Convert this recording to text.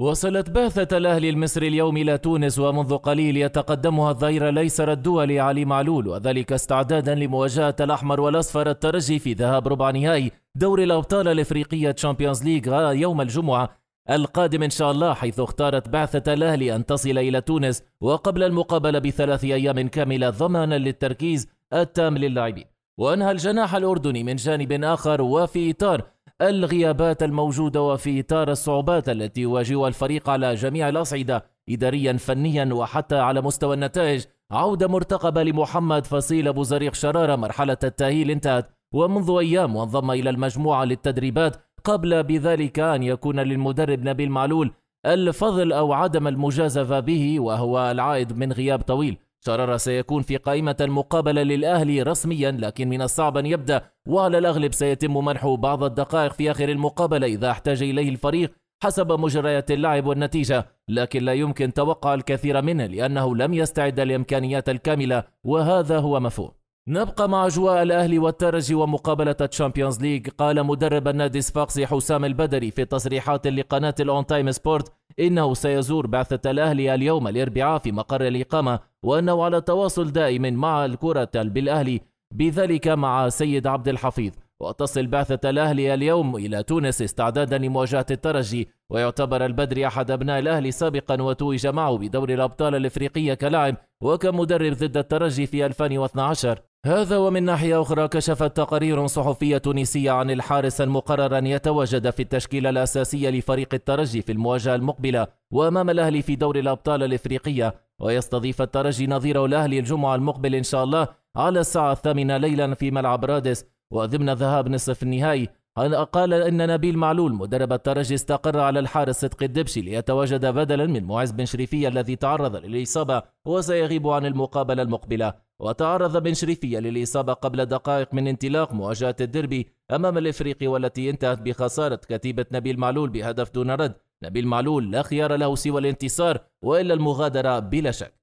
وصلت بعثة الأهل المصري اليوم إلى تونس ومنذ قليل يتقدمها الظهير الأيسر الدولي علي معلول وذلك استعدادا لمواجهة الأحمر والأصفر الترجي في ذهاب ربع نهائي دور الأبطال الإفريقية تشامبيونز ليغ يوم الجمعة القادم إن شاء الله حيث اختارت بعثة الأهل أن تصل إلى تونس وقبل المقابلة بثلاث أيام كاملة ضمانا للتركيز التام للاعبين وأنهى الجناح الأردني من جانب آخر وفي إطار الغيابات الموجودة وفي إطار الصعوبات التي يواجهها الفريق على جميع الأصعدة إداريا فنيا وحتى على مستوى النتائج عودة مرتقبة لمحمد فصيل أبو زريق شرارة مرحلة التأهيل انتهت ومنذ أيام وانضم إلى المجموعة للتدريبات قبل بذلك أن يكون للمدرب نبيل معلول الفضل أو عدم المجازفة به وهو العائد من غياب طويل شرر سيكون في قائمة المقابلة للأهلي رسميا لكن من الصعب أن يبدأ وعلى الأغلب سيتم منحه بعض الدقائق في آخر المقابلة إذا احتاج إليه الفريق حسب مجريات اللعب والنتيجة لكن لا يمكن توقع الكثير منه لأنه لم يستعد الإمكانيات الكاملة وهذا هو مفهوم نبقى مع أجواء الأهلي والترجي ومقابلة الشامبيونز ليج قال مدرب النادي الصفاقسي حسام البدري في تصريحات لقناة الأون تايم سبورت إنه سيزور بعثة الأهلي اليوم الأربعاء في مقر الإقامة وأنه على تواصل دائم مع الكرة بالأهلي بذلك مع سيد عبد الحفيظ وتصل بعثة الأهلي اليوم إلى تونس استعدادا لمواجهة الترجي ويعتبر البدري أحد أبناء الأهلي سابقا وتوج معه بدور الأبطال الإفريقية كلاعب وكمدرب ضد الترجي في 2012 هذا ومن ناحية أخرى كشفت تقارير صحفية تونسية عن الحارس المقرر أن يتواجد في التشكيلة الأساسية لفريق الترجي في المواجهة المقبلة وأمام الأهلي في دور الأبطال الإفريقية ويستضيف الترجي نظيره الأهلي الجمعة المقبل إن شاء الله على الساعة الثامنة ليلا في ملعب رادس وضمن ذهاب نصف النهائي قال أن نبيل معلول مدرب الترجي استقر على الحارس صدقي الدبشي ليتواجد بدلا من معز بن شريفية الذي تعرض للإصابة وسيغيب عن المقابلة المقبلة وتعرض بن شريفية للإصابة قبل دقائق من انطلاق مواجهة الديربي أمام الإفريقي والتي انتهت بخسارة كتيبة نبيل معلول بهدف دون رد نبيل معلول لا خيار له سوى الانتصار وإلا المغادرة بلا شك